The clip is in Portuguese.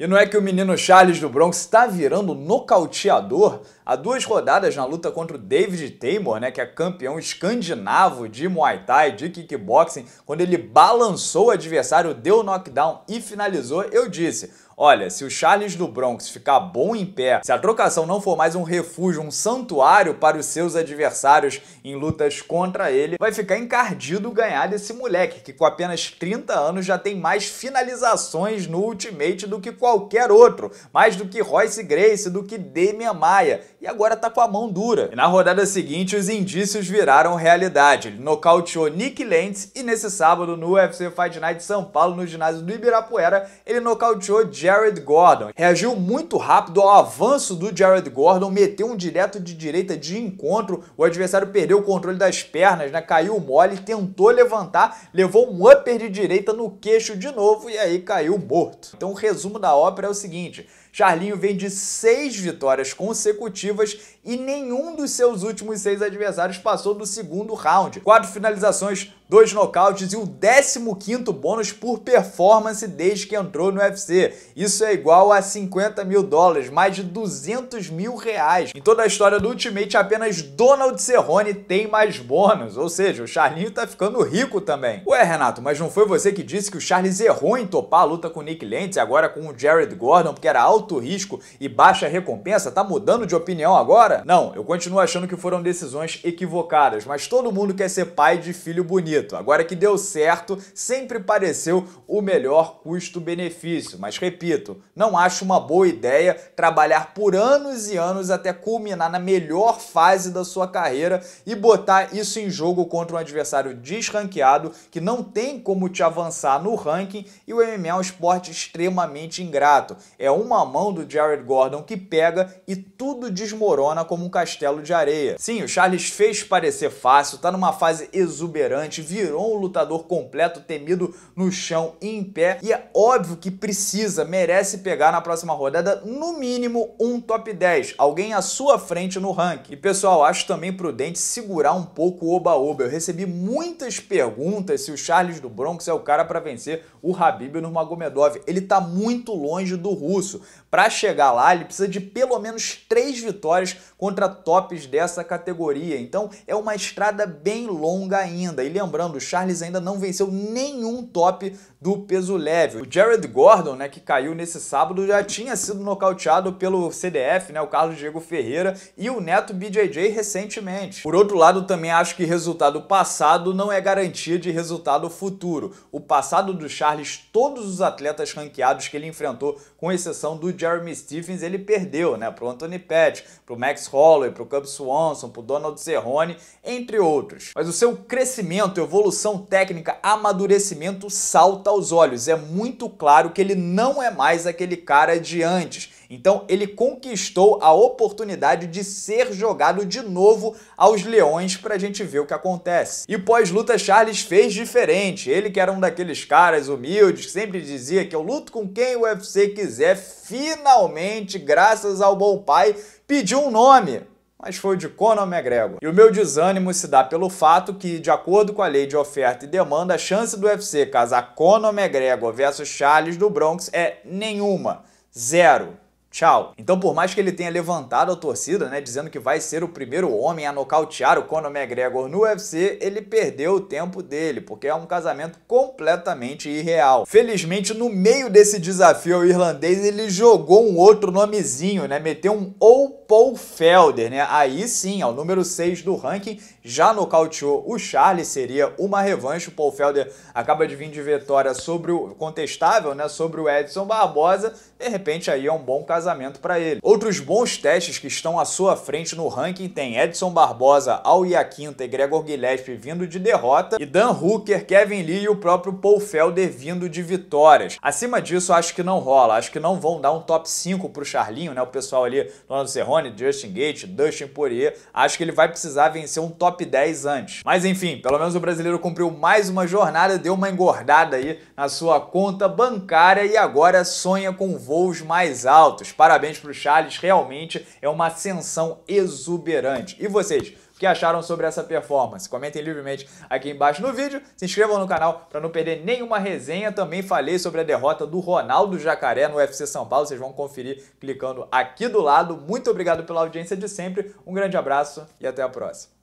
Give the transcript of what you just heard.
E não é que o menino Charles do Bronx está virando nocauteador há duas rodadas na luta contra o David Taylor, né, que é campeão escandinavo de Muay Thai, de kickboxing, quando ele balançou o adversário, deu knockdown e finalizou, eu disse, Olha, se o Charles do Bronx ficar bom em pé, se a trocação não for mais um refúgio, um santuário para os seus adversários em lutas contra ele, vai ficar encardido ganhar desse moleque, que com apenas 30 anos já tem mais finalizações no Ultimate do que qualquer qualquer outro, mais do que Royce Grace, do que Damian Maia, e agora está com a mão dura. E na rodada seguinte, os indícios viraram realidade. Ele nocauteou Nick Lentz e nesse sábado, no UFC Fight Night São Paulo, no ginásio do Ibirapuera, ele nocauteou Jared Gordon. Reagiu muito rápido ao avanço do Jared Gordon, meteu um direto de direita de encontro, o adversário perdeu o controle das pernas, né? caiu mole, tentou levantar, levou um upper de direita no queixo de novo e aí caiu morto. Então o resumo da ópera é o seguinte, Charlinho vem de seis vitórias consecutivas e nenhum dos seus últimos seis adversários passou do segundo round. Quatro finalizações dois nocautes e o 15º bônus por performance desde que entrou no UFC. Isso é igual a 50 mil dólares, mais de 200 mil reais. Em toda a história do Ultimate, apenas Donald Cerrone tem mais bônus, ou seja, o Charlinho tá ficando rico também. Ué, Renato, mas não foi você que disse que o Charles errou em topar a luta com o Nick Lentz e agora com o Jared Gordon, porque era alto risco e baixa recompensa? Tá mudando de opinião agora? Não, eu continuo achando que foram decisões equivocadas, mas todo mundo quer ser pai de filho bonito bonito. Agora que deu certo, sempre pareceu o melhor custo-benefício. Mas repito, não acho uma boa ideia trabalhar por anos e anos até culminar na melhor fase da sua carreira e botar isso em jogo contra um adversário desranqueado que não tem como te avançar no ranking e o MMA é um esporte extremamente ingrato. É uma mão do Jared Gordon que pega e tudo desmorona como um castelo de areia. Sim, o Charles fez parecer fácil, tá numa fase exuberante, virou um lutador completo, temido no chão e em pé. E é óbvio que precisa, merece pegar na próxima rodada, no mínimo, um top 10. Alguém à sua frente no ranking. E pessoal, acho também prudente segurar um pouco o oba-oba. Eu recebi muitas perguntas se o Charles do Bronx é o cara para vencer o Habib Magomedov. Ele tá muito longe do russo. Para chegar lá, ele precisa de pelo menos três vitórias contra tops dessa categoria. Então é uma estrada bem longa ainda. E lembrando Lembrando, o Charles ainda não venceu nenhum top do peso leve. O Jared Gordon, né, que caiu nesse sábado, já tinha sido nocauteado pelo CDF, né, o Carlos Diego Ferreira e o Neto BJJ recentemente. Por outro lado, também acho que resultado passado não é garantia de resultado futuro. O passado do Charles, todos os atletas ranqueados que ele enfrentou, com exceção do Jeremy Stephens, ele perdeu, né, pro Anthony Pettis, pro Max Holloway, pro Cub Swanson, pro Donald Cerrone, entre outros. Mas o seu crescimento eu evolução técnica, amadurecimento salta aos olhos. É muito claro que ele não é mais aquele cara de antes. Então ele conquistou a oportunidade de ser jogado de novo aos leões para a gente ver o que acontece. E pós-luta Charles fez diferente. Ele que era um daqueles caras humildes que sempre dizia que eu luto com quem o UFC quiser, finalmente, graças ao bom pai, pediu um nome mas foi o de Conor McGregor. E o meu desânimo se dá pelo fato que, de acordo com a lei de oferta e demanda, a chance do UFC casar Conor McGregor versus Charles do Bronx é nenhuma, zero. Tchau. Então, por mais que ele tenha levantado a torcida, né, dizendo que vai ser o primeiro homem a nocautear o Conor McGregor no UFC, ele perdeu o tempo dele, porque é um casamento completamente irreal. Felizmente, no meio desse desafio ao irlandês, ele jogou um outro nomezinho, né, meteu um ou Paul Felder, né? Aí sim, ao número 6 do ranking, já nocauteou o Charles, seria uma revanche. O Paul Felder acaba de vir de vitória sobre o contestável, né, sobre o Edson Barbosa. De repente aí é um bom casamento casamento para ele. Outros bons testes que estão à sua frente no ranking tem Edson Barbosa, Al Iaquinta e Gregor Gillespie vindo de derrota e Dan Hooker, Kevin Lee e o próprio Paul Felder vindo de vitórias. Acima disso, acho que não rola, acho que não vão dar um top 5 pro Charlinho, né? O pessoal ali, Donald Cerrone, Justin Gate, Dustin Poirier, acho que ele vai precisar vencer um top 10 antes. Mas enfim, pelo menos o brasileiro cumpriu mais uma jornada, deu uma engordada aí na sua conta bancária e agora sonha com voos mais altos parabéns para o Charles, realmente é uma ascensão exuberante. E vocês? que acharam sobre essa performance. Comentem livremente aqui embaixo no vídeo, se inscrevam no canal para não perder nenhuma resenha. Também falei sobre a derrota do Ronaldo Jacaré no UFC São Paulo, vocês vão conferir clicando aqui do lado. Muito obrigado pela audiência de sempre, um grande abraço e até a próxima.